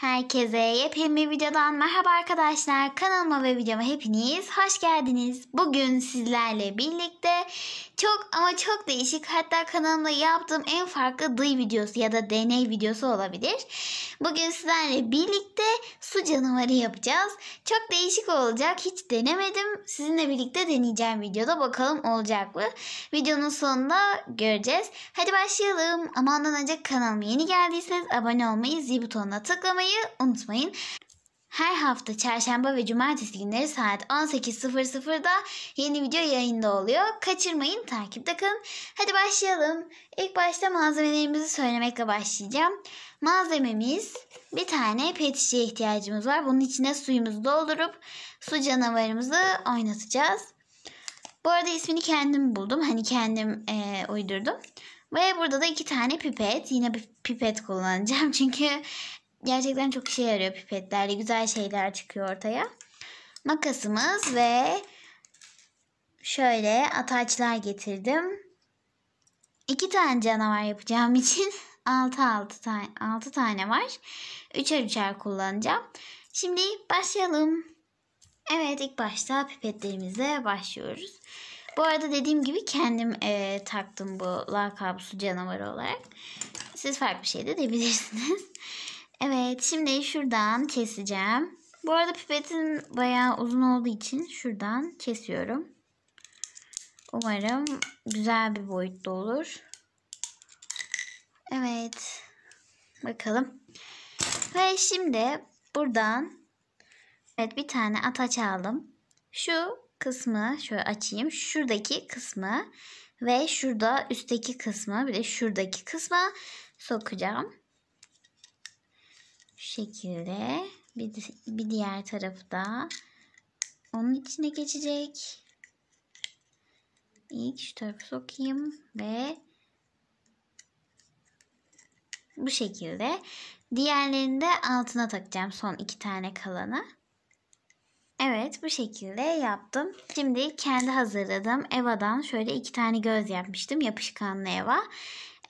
Herkese yepyeni bir videodan merhaba arkadaşlar. Kanalıma ve videoma hepiniz hoş geldiniz. Bugün sizlerle birlikte çok ama çok değişik hatta kanalımda yaptığım en farklı dıy videosu ya da deney videosu olabilir. Bugün sizlerle birlikte su canavarı yapacağız. Çok değişik olacak. Hiç denemedim. Sizinle birlikte deneyeceğim videoda. Bakalım olacak mı? Videonun sonunda göreceğiz. Hadi başlayalım. Ama ondan önce kanalıma yeni geldiyseniz abone olmayı, zil butonuna tıklamayı olmayı unutmayın. Her hafta çarşamba ve cumartesi günleri saat 18.00'da yeni video yayında oluyor. Kaçırmayın, takipte kalın. Hadi başlayalım. İlk başta malzemelerimizi söylemekle başlayacağım. Malzememiz bir tane pet şişeye ihtiyacımız var. Bunun içine suyumuzu doldurup su canavarımızı oynatacağız. Bu arada ismini kendim buldum. Hani kendim e, uydurdum. Ve burada da iki tane pipet. Yine pipet kullanacağım çünkü gerçekten çok işe yarıyor pipetlerle. Güzel şeyler çıkıyor ortaya. Makasımız ve şöyle ataçlar getirdim. İki tane canavar yapacağım için 6 6 tane 6 tane var. Üçer üçer kullanacağım. Şimdi başlayalım. Evet ilk başta pipetlerimize başlıyoruz. Bu arada dediğim gibi kendim e, taktım bu lakabı su canavarı olarak. Siz farklı bir şey de diyebilirsiniz. Evet şimdi şuradan keseceğim. Bu arada pipetin bayağı uzun olduğu için şuradan kesiyorum. Umarım güzel bir boyutta olur. Evet. Bakalım. Ve şimdi buradan evet bir tane ataç aldım. Şu kısmı şöyle açayım. Şuradaki kısmı ve şurada üstteki kısmı bir de şuradaki kısmı sokacağım şekilde bir, bir diğer tarafı da onun içine geçecek. İlk şu tarafı sokayım ve bu şekilde. Diğerlerini de altına takacağım son iki tane kalanı. Evet bu şekilde yaptım. Şimdi kendi hazırladım Eva'dan şöyle iki tane göz yapmıştım. Yapışkanlı Eva.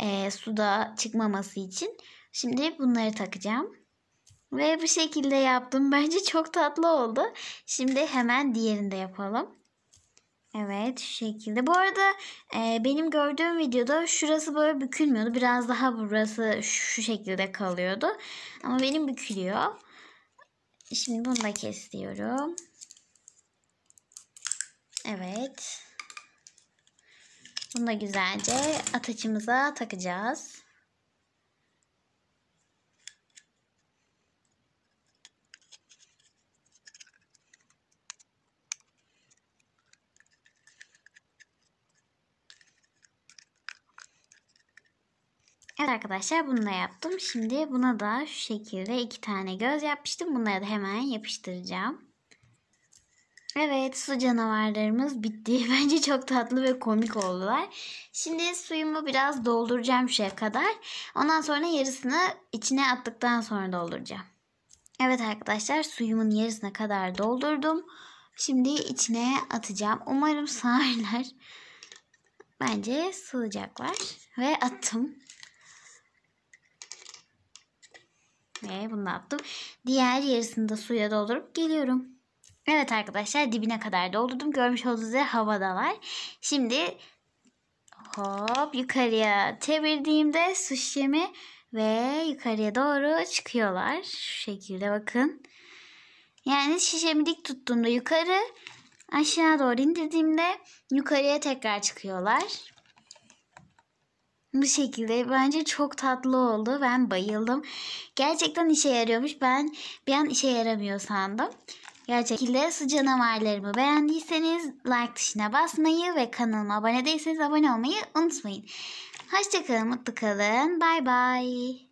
E, suda çıkmaması için. Şimdi bunları takacağım. Ve bu şekilde yaptım. Bence çok tatlı oldu. Şimdi hemen diğerini de yapalım. Evet şu şekilde. Bu arada e, benim gördüğüm videoda şurası böyle bükülmüyordu. Biraz daha burası şu şekilde kalıyordu. Ama benim bükülüyor. Şimdi bunu da kesiyorum. Evet. Bunu da güzelce ataçımıza takacağız. Evet arkadaşlar bunu da yaptım. Şimdi buna da şu şekilde iki tane göz yapmıştım. Bunları da hemen yapıştıracağım. Evet su canavarlarımız bitti. Bence çok tatlı ve komik oldular. Şimdi suyumu biraz dolduracağım şuraya kadar. Ondan sonra yarısını içine attıktan sonra dolduracağım. Evet arkadaşlar suyumun yarısına kadar doldurdum. Şimdi içine atacağım. Umarım sığarlar. Bence sığacaklar. Ve attım. Ve bunu da yaptım. Diğer yarısını da suya doldurup geliyorum. Evet arkadaşlar dibine kadar doldurdum. Görmüş olduğunuz üzere havadalar. Şimdi hop yukarıya çevirdiğimde su şişemi ve yukarıya doğru çıkıyorlar. Şu şekilde bakın. Yani şişemi dik tuttuğumda yukarı aşağı doğru indirdiğimde yukarıya tekrar çıkıyorlar bu şekilde bence çok tatlı oldu. Ben bayıldım. Gerçekten işe yarıyormuş. Ben bir an işe yaramıyor sandım. Gerçekten su canavarlarımı beğendiyseniz like tuşuna basmayı ve kanalıma abone değilseniz abone olmayı unutmayın. Hoşçakalın, mutlu kalın. Bay bay.